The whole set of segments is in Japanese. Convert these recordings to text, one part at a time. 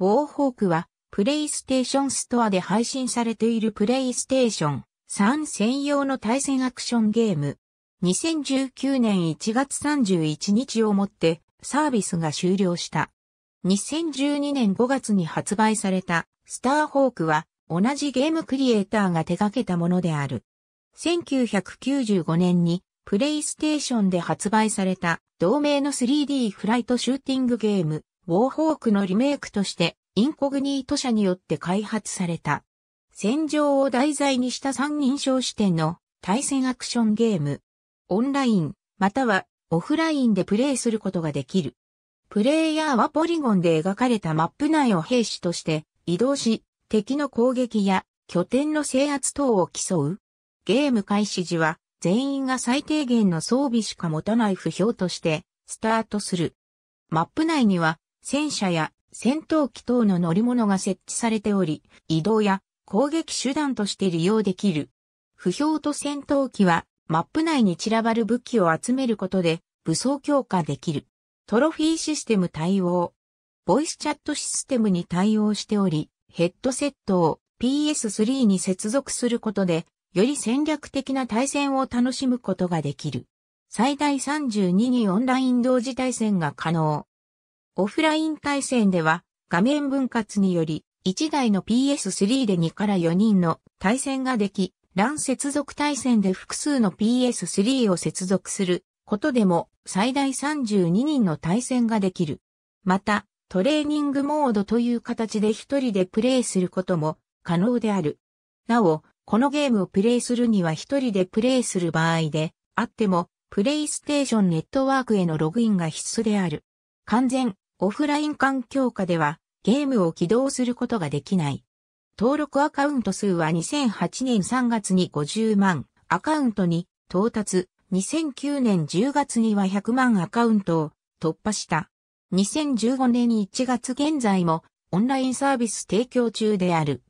ウォーホークは、プレイステーションストアで配信されているプレイステーション3専用の対戦アクションゲーム。2019年1月31日をもってサービスが終了した。2012年5月に発売されたスターホークは同じゲームクリエイターが手掛けたものである。1995年にプレイステーションで発売された同名の 3D フライトシューティングゲームウォーホークのリメイクとして、インコグニート社によって開発された。戦場を題材にした三人称視点の対戦アクションゲーム。オンライン、またはオフラインでプレイすることができる。プレイヤーはポリゴンで描かれたマップ内を兵士として移動し、敵の攻撃や拠点の制圧等を競う。ゲーム開始時は全員が最低限の装備しか持たない不評としてスタートする。マップ内には戦車や戦闘機等の乗り物が設置されており、移動や攻撃手段として利用できる。不評と戦闘機はマップ内に散らばる武器を集めることで武装強化できる。トロフィーシステム対応。ボイスチャットシステムに対応しており、ヘッドセットを PS3 に接続することで、より戦略的な対戦を楽しむことができる。最大32人オンライン同時対戦が可能。オフライン対戦では、画面分割により、1台の PS3 で2から4人の対戦ができ、LAN 接続対戦で複数の PS3 を接続することでも最大32人の対戦ができる。また、トレーニングモードという形で一人でプレイすることも可能である。なお、このゲームをプレイするには一人でプレイする場合であっても、プレイステーションネットワークへのログインが必須である。完全オフライン環境下ではゲームを起動することができない。登録アカウント数は2008年3月に50万アカウントに到達、2009年10月には100万アカウントを突破した。2015年1月現在もオンラインサービス提供中である。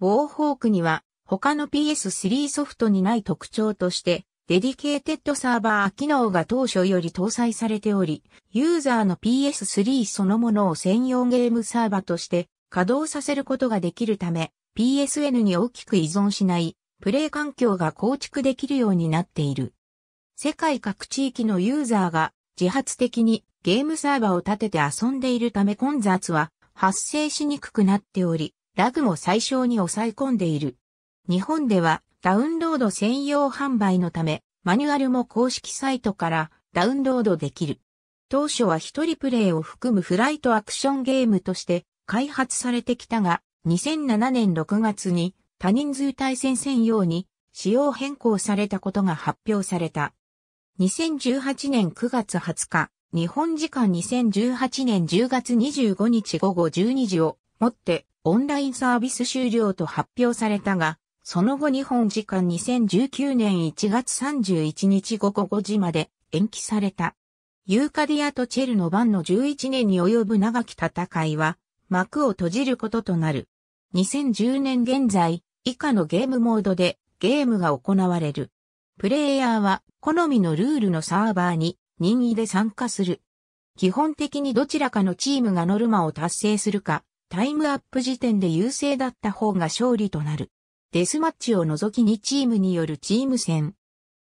ウォーホークには他の PS3 ソフトにない特徴としてデディケーテッドサーバー機能が当初より搭載されており、ユーザーの PS3 そのものを専用ゲームサーバーとして稼働させることができるため、PSN に大きく依存しないプレイ環境が構築できるようになっている。世界各地域のユーザーが自発的にゲームサーバーを立てて遊んでいるため混雑は発生しにくくなっており、ラグも最小に抑え込んでいる。日本ではダウンロード専用販売のため、マニュアルも公式サイトからダウンロードできる。当初は一人プレイを含むフライトアクションゲームとして開発されてきたが、2007年6月に多人数対戦専用に仕様変更されたことが発表された。2018年9月20日、日本時間2018年10月25日午後12時をもってオンラインサービス終了と発表されたが、その後日本時間2019年1月31日午後5時まで延期された。ユーカディアとチェルノ番の11年に及ぶ長き戦いは幕を閉じることとなる。2010年現在以下のゲームモードでゲームが行われる。プレイヤーは好みのルールのサーバーに任意で参加する。基本的にどちらかのチームがノルマを達成するか、タイムアップ時点で優勢だった方が勝利となる。デスマッチを除き2チームによるチーム戦。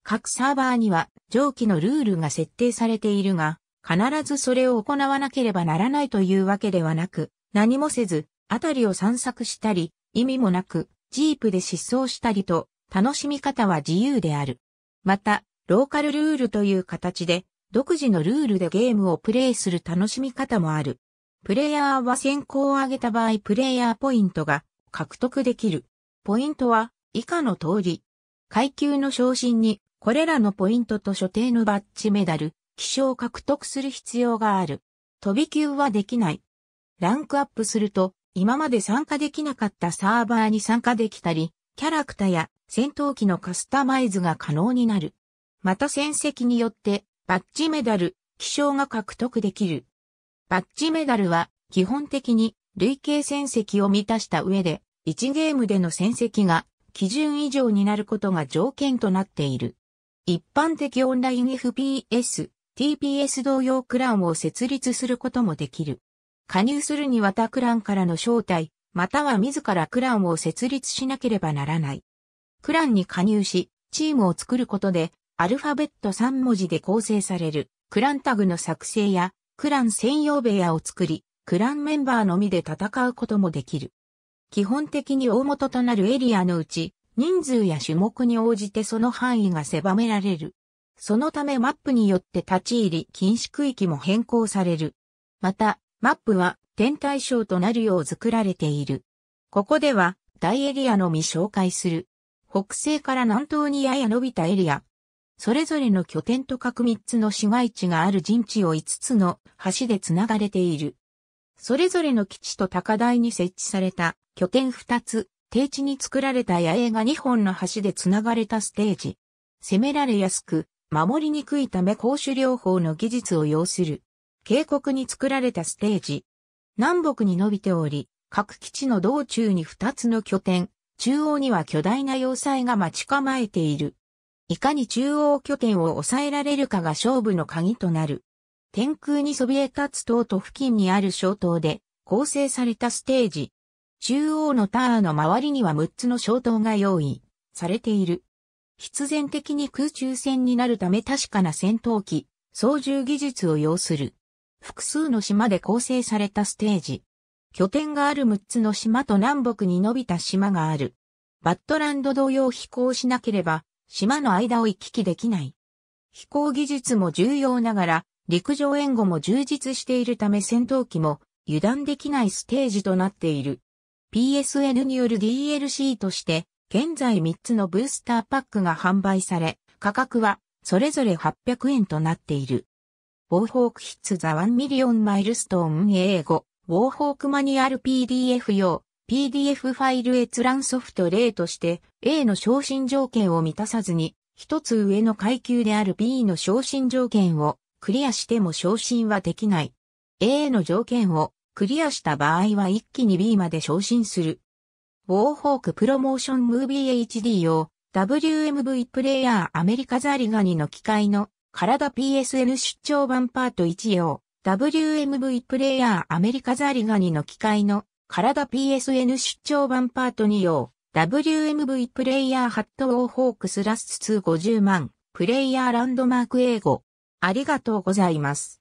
各サーバーには上記のルールが設定されているが、必ずそれを行わなければならないというわけではなく、何もせず、あたりを散策したり、意味もなく、ジープで失踪したりと、楽しみ方は自由である。また、ローカルルールという形で、独自のルールでゲームをプレイする楽しみ方もある。プレイヤーは先行を上げた場合プレイヤーポイントが獲得できる。ポイントは以下の通り。階級の昇進にこれらのポイントと所定のバッジメダル、希少を獲得する必要がある。飛び級はできない。ランクアップすると今まで参加できなかったサーバーに参加できたり、キャラクターや戦闘機のカスタマイズが可能になる。また戦績によってバッジメダル、希少が獲得できる。バッジメダルは基本的に累計戦績を満たした上で1ゲームでの戦績が基準以上になることが条件となっている。一般的オンライン FPS、TPS 同様クランを設立することもできる。加入するには他クランからの招待、または自らクランを設立しなければならない。クランに加入し、チームを作ることで、アルファベット3文字で構成される、クランタグの作成や、クラン専用部屋を作り、クランメンバーのみで戦うこともできる。基本的に大元となるエリアのうち、人数や種目に応じてその範囲が狭められる。そのためマップによって立ち入り禁止区域も変更される。また、マップは天体ショーとなるよう作られている。ここでは大エリアのみ紹介する。北西から南東にやや伸びたエリア。それぞれの拠点と各3つの市街地がある陣地を5つの橋でつながれている。それぞれの基地と高台に設置された拠点2つ、低地に作られた野営が2本の橋で繋がれたステージ。攻められやすく、守りにくいため攻守両方の技術を要する。渓谷に作られたステージ。南北に伸びており、各基地の道中に2つの拠点、中央には巨大な要塞が待ち構えている。いかに中央拠点を抑えられるかが勝負の鍵となる。天空にそびえ立つ塔と付近にある小塔で構成されたステージ。中央のタワーの周りには6つの小塔が用意されている。必然的に空中戦になるため確かな戦闘機、操縦技術を要する。複数の島で構成されたステージ。拠点がある6つの島と南北に伸びた島がある。バットランド同様飛行しなければ、島の間を行き来できない。飛行技術も重要ながら、陸上援護も充実しているため戦闘機も油断できないステージとなっている。PSN による DLC として、現在3つのブースターパックが販売され、価格はそれぞれ800円となっている。ウォーホークヒッツザワンミリオンマイルストーン英語、ウォーホークマニュアル PDF 用、PDF ファイル閲覧ソフト例として、A の昇進条件を満たさずに、一つ上の階級である B の昇進条件をクリアしても昇進はできない。A の条件をクリアした場合は一気に B まで昇進する。ウォーホークプロモーションムービー HD 用 WMV プレイヤーアメリカザリガニの機械の体 PSN 出張版パート1用 WMV プレイヤーアメリカザリガニの機械の体 PSN 出張版パート2用 WMV プレイヤーハットウォーホークスラス250万プレイヤーランドマーク英語ありがとうございます。